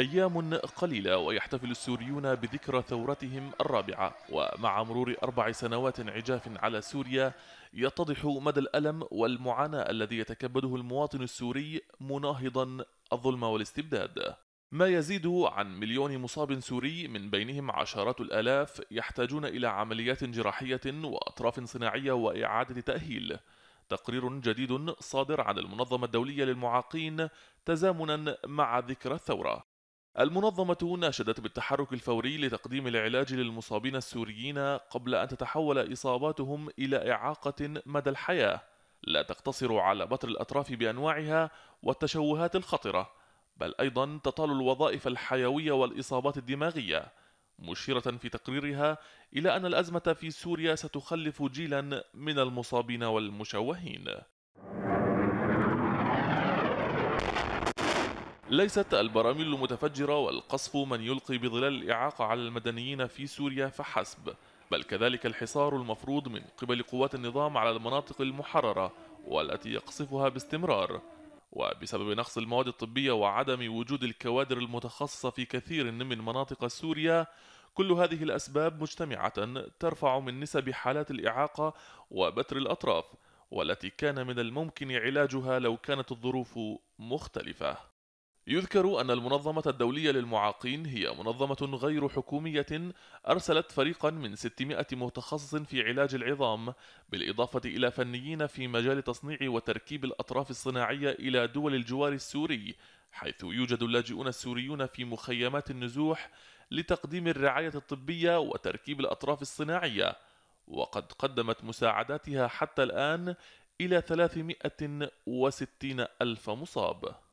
أيام قليلة ويحتفل السوريون بذكرى ثورتهم الرابعة ومع مرور أربع سنوات عجاف على سوريا يتضح مدى الألم والمعاناة الذي يتكبده المواطن السوري مناهضا الظلم والاستبداد ما يزيد عن مليون مصاب سوري من بينهم عشرات الآلاف يحتاجون إلى عمليات جراحية وأطراف صناعية وإعادة تأهيل تقرير جديد صادر عن المنظمة الدولية للمعاقين تزامنا مع ذكرى الثورة المنظمة ناشدت بالتحرك الفوري لتقديم العلاج للمصابين السوريين قبل أن تتحول إصاباتهم إلى إعاقة مدى الحياة لا تقتصر على بتر الأطراف بأنواعها والتشوهات الخطرة بل أيضا تطال الوظائف الحيوية والإصابات الدماغية مشيرة في تقريرها إلى أن الأزمة في سوريا ستخلف جيلا من المصابين والمشوهين ليست البراميل المتفجرة والقصف من يلقي بظلال الإعاقة على المدنيين في سوريا فحسب بل كذلك الحصار المفروض من قبل قوات النظام على المناطق المحررة والتي يقصفها باستمرار وبسبب نقص المواد الطبية وعدم وجود الكوادر المتخصصة في كثير من مناطق سوريا كل هذه الأسباب مجتمعة ترفع من نسب حالات الإعاقة وبتر الأطراف والتي كان من الممكن علاجها لو كانت الظروف مختلفة يذكر أن المنظمة الدولية للمعاقين هي منظمة غير حكومية أرسلت فريقا من 600 متخصص في علاج العظام بالإضافة إلى فنيين في مجال تصنيع وتركيب الأطراف الصناعية إلى دول الجوار السوري حيث يوجد اللاجئون السوريون في مخيمات النزوح لتقديم الرعاية الطبية وتركيب الأطراف الصناعية وقد قدمت مساعداتها حتى الآن إلى 360 ألف مصاب